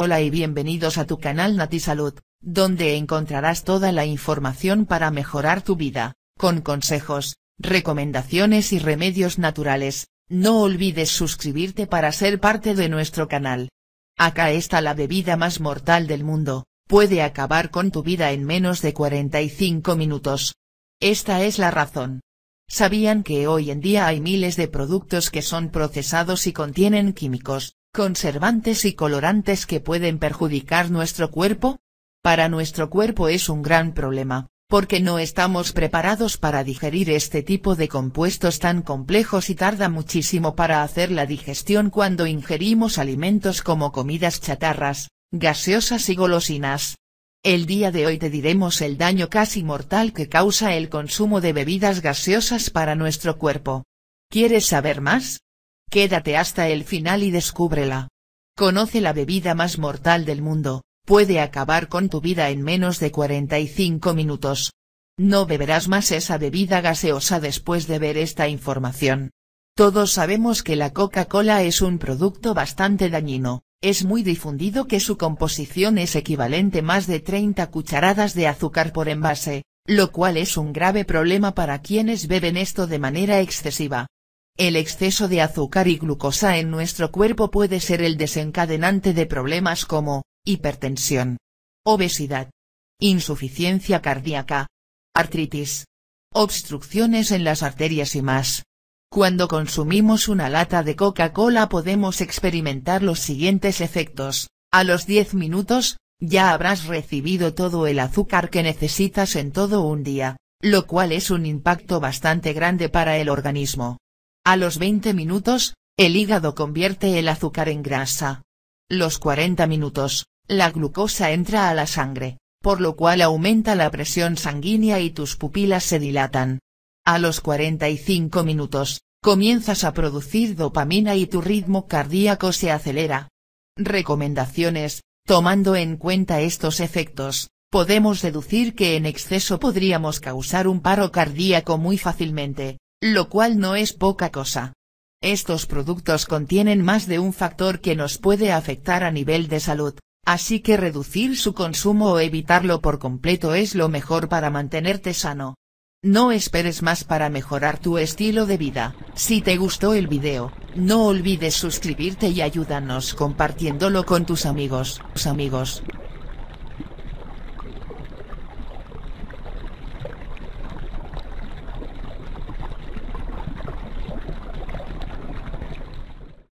Hola y bienvenidos a tu canal NatiSalud, Salud, donde encontrarás toda la información para mejorar tu vida, con consejos, recomendaciones y remedios naturales, no olvides suscribirte para ser parte de nuestro canal. Acá está la bebida más mortal del mundo, puede acabar con tu vida en menos de 45 minutos. Esta es la razón. ¿Sabían que hoy en día hay miles de productos que son procesados y contienen químicos, conservantes y colorantes que pueden perjudicar nuestro cuerpo? Para nuestro cuerpo es un gran problema, porque no estamos preparados para digerir este tipo de compuestos tan complejos y tarda muchísimo para hacer la digestión cuando ingerimos alimentos como comidas chatarras, gaseosas y golosinas. El día de hoy te diremos el daño casi mortal que causa el consumo de bebidas gaseosas para nuestro cuerpo. ¿Quieres saber más? Quédate hasta el final y descúbrela. Conoce la bebida más mortal del mundo, puede acabar con tu vida en menos de 45 minutos. No beberás más esa bebida gaseosa después de ver esta información. Todos sabemos que la Coca-Cola es un producto bastante dañino, es muy difundido que su composición es equivalente más de 30 cucharadas de azúcar por envase, lo cual es un grave problema para quienes beben esto de manera excesiva. El exceso de azúcar y glucosa en nuestro cuerpo puede ser el desencadenante de problemas como, hipertensión, obesidad, insuficiencia cardíaca, artritis, obstrucciones en las arterias y más. Cuando consumimos una lata de Coca-Cola podemos experimentar los siguientes efectos, a los 10 minutos, ya habrás recibido todo el azúcar que necesitas en todo un día, lo cual es un impacto bastante grande para el organismo. A los 20 minutos, el hígado convierte el azúcar en grasa. Los 40 minutos, la glucosa entra a la sangre, por lo cual aumenta la presión sanguínea y tus pupilas se dilatan. A los 45 minutos, comienzas a producir dopamina y tu ritmo cardíaco se acelera. Recomendaciones, tomando en cuenta estos efectos, podemos deducir que en exceso podríamos causar un paro cardíaco muy fácilmente, lo cual no es poca cosa. Estos productos contienen más de un factor que nos puede afectar a nivel de salud, así que reducir su consumo o evitarlo por completo es lo mejor para mantenerte sano. No esperes más para mejorar tu estilo de vida, si te gustó el video, no olvides suscribirte y ayúdanos compartiéndolo con tus amigos, tus amigos.